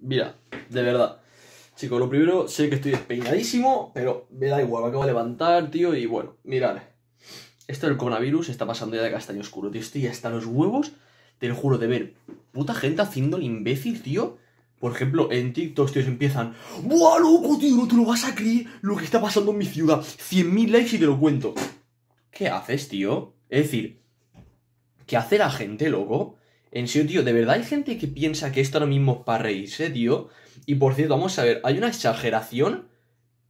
Mira, de verdad. Chicos, lo primero, sé que estoy despeinadísimo, pero me da igual, me acabo de levantar, tío, y bueno, mirad. Esto del coronavirus está pasando ya de castaño oscuro, tío. Estoy hasta los huevos, te lo juro, de ver puta gente haciendo el imbécil, tío. Por ejemplo, en TikTok, tíos, empiezan ¡Buah, loco, tío! No te lo vas a creer lo que está pasando en mi ciudad. 100.000 likes y te lo cuento. ¿Qué haces, tío? Es decir, ¿qué hace la gente, loco? En serio, tío, de verdad hay gente que piensa que esto ahora mismo es para reírse, tío. Y por cierto, vamos a ver, hay una exageración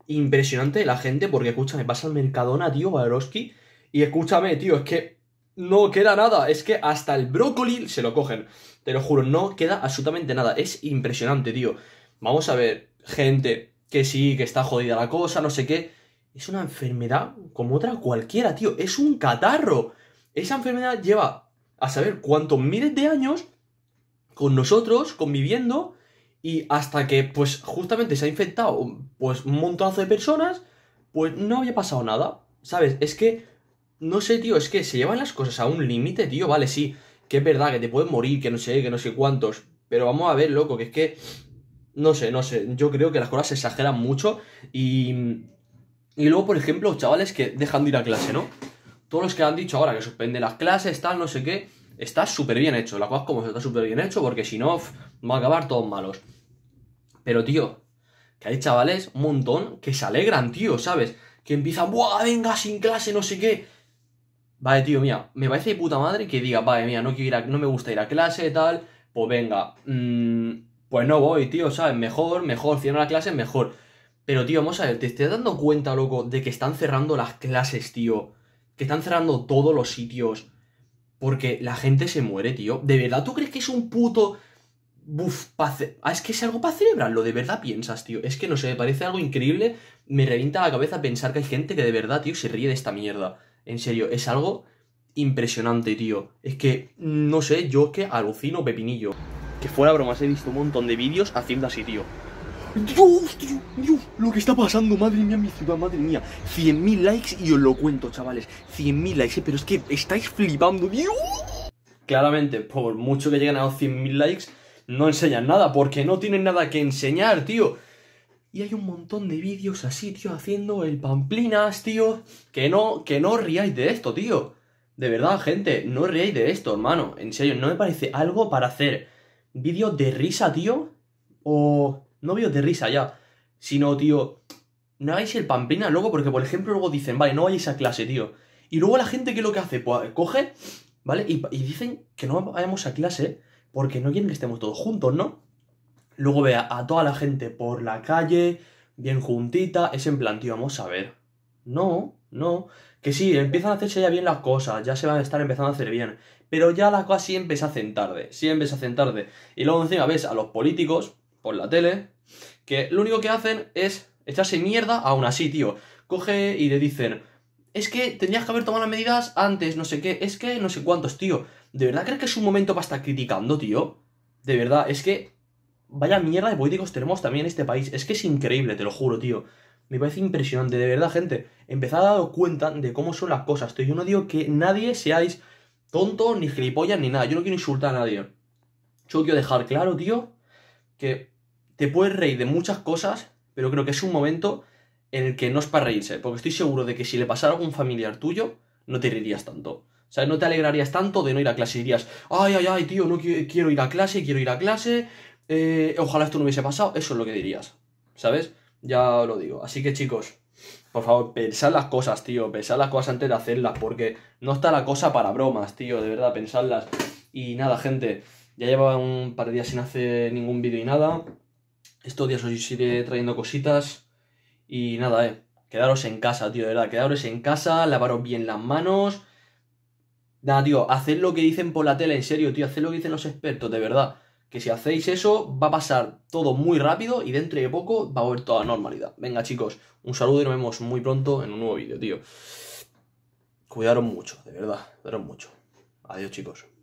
impresionante de la gente, porque escúchame, pasa al Mercadona, tío, Baroski, y escúchame, tío, es que no queda nada, es que hasta el brócoli se lo cogen. Te lo juro, no queda absolutamente nada. Es impresionante, tío. Vamos a ver, gente, que sí, que está jodida la cosa, no sé qué. Es una enfermedad como otra cualquiera, tío. Es un catarro. Esa enfermedad lleva a saber cuántos miles de años con nosotros, conviviendo, y hasta que, pues, justamente se ha infectado, pues, un montonazo de personas, pues no había pasado nada, ¿sabes? Es que, no sé, tío, es que se llevan las cosas a un límite, tío, vale, sí, que es verdad, que te pueden morir, que no sé, que no sé cuántos, pero vamos a ver, loco, que es que, no sé, no sé, yo creo que las cosas se exageran mucho y... Y luego, por ejemplo, chavales que dejan de ir a clase, ¿no? todos los que han dicho ahora que suspende las clases, tal, no sé qué, está súper bien hecho. La cosa como está súper bien hecho, porque si no, va a acabar todos malos. Pero, tío, que hay chavales, un montón, que se alegran, tío, ¿sabes? Que empiezan, ¡buah, venga, sin clase, no sé qué! Vale, tío, mía, me parece de puta madre que diga, vale, mía, no, quiero ir no me gusta ir a clase, tal, pues venga, mm, pues no voy, tío, ¿sabes? Mejor, mejor, cierra la clase, mejor. Pero, tío, vamos a ver, ¿te estás dando cuenta, loco, de que están cerrando las clases, tío? que están cerrando todos los sitios porque la gente se muere, tío. ¿De verdad tú crees que es un puto Buf, ah, es que es algo para celebrarlo, de verdad piensas, tío. Es que no sé, me parece algo increíble. Me revienta la cabeza pensar que hay gente que de verdad, tío, se ríe de esta mierda. En serio, es algo impresionante, tío. Es que, no sé, yo es que alucino pepinillo. Que fuera bromas, he visto un montón de vídeos haciendo así, tío. Dios, Dios, Dios, lo que está pasando, madre mía, mi ciudad, madre mía 100.000 likes y os lo cuento, chavales 100.000 likes, eh, pero es que estáis flipando, Dios Claramente, por mucho que lleguen a los 100.000 likes No enseñan nada, porque no tienen nada que enseñar, tío Y hay un montón de vídeos así, tío, haciendo el pamplinas, tío Que no, que no riáis de esto, tío De verdad, gente, no riáis de esto, hermano En serio, no me parece algo para hacer Vídeos de risa, tío O no veo de risa ya, sino, tío, no hagáis el pamplina luego, porque por ejemplo luego dicen, vale, no vayáis a clase, tío. Y luego la gente, ¿qué es lo que hace? Pues coge, ¿vale? Y, dicen que no vayamos a clase porque no quieren que estemos todos juntos, ¿no? Luego ve a, toda la gente por la calle, bien juntita, es en plan, tío, vamos a ver. No, no. Que sí, empiezan a hacerse ya bien las cosas, ya se van a estar empezando a hacer bien. Pero ya las cosas siempre se hacen tarde, siempre a hacen tarde. Y luego encima ves a los políticos con la tele, que lo único que hacen es echarse mierda aún así, tío. Coge y le dicen, es que tenías que haber tomado las medidas antes, no sé qué, es que no sé cuántos, tío. ¿De verdad crees que es un momento para estar criticando, tío? De verdad, es que vaya mierda de políticos tenemos también en este país. Es que es increíble, te lo juro, tío. Me parece impresionante, de verdad, gente. Empezar a dar cuenta de cómo son las cosas, estoy Yo no digo que nadie seáis tonto ni gilipollas, ni nada. Yo no quiero insultar a nadie. Yo quiero dejar claro, tío, que te puedes reír de muchas cosas, pero creo que es un momento en el que no es para reírse, porque estoy seguro de que si le pasara a algún familiar tuyo, no te reirías tanto. O sea, no te alegrarías tanto de no ir a clase. Dirías, ay, ay, ay, tío, no quiero ir a clase, quiero ir a clase. Eh, ojalá esto no hubiese pasado. Eso es lo que dirías. ¿Sabes? Ya lo digo. Así que, chicos, por favor, pensad las cosas, tío. Pensad las cosas antes de hacerlas, porque no está la cosa para bromas, tío. De verdad, pensadlas. Y nada, gente. Ya llevaba un par de días sin hacer ningún vídeo y nada. Estos días os iré trayendo cositas. Y nada, eh. Quedaros en casa, tío, de verdad. Quedaros en casa, lavaros bien las manos. Nada, tío, haced lo que dicen por la tele, en serio, tío. Haced lo que dicen los expertos, de verdad. Que si hacéis eso, va a pasar todo muy rápido y dentro de poco va a volver toda normalidad. Venga, chicos, un saludo y nos vemos muy pronto en un nuevo vídeo, tío. Cuidaros mucho, de verdad. Cuidaros mucho. Adiós, chicos.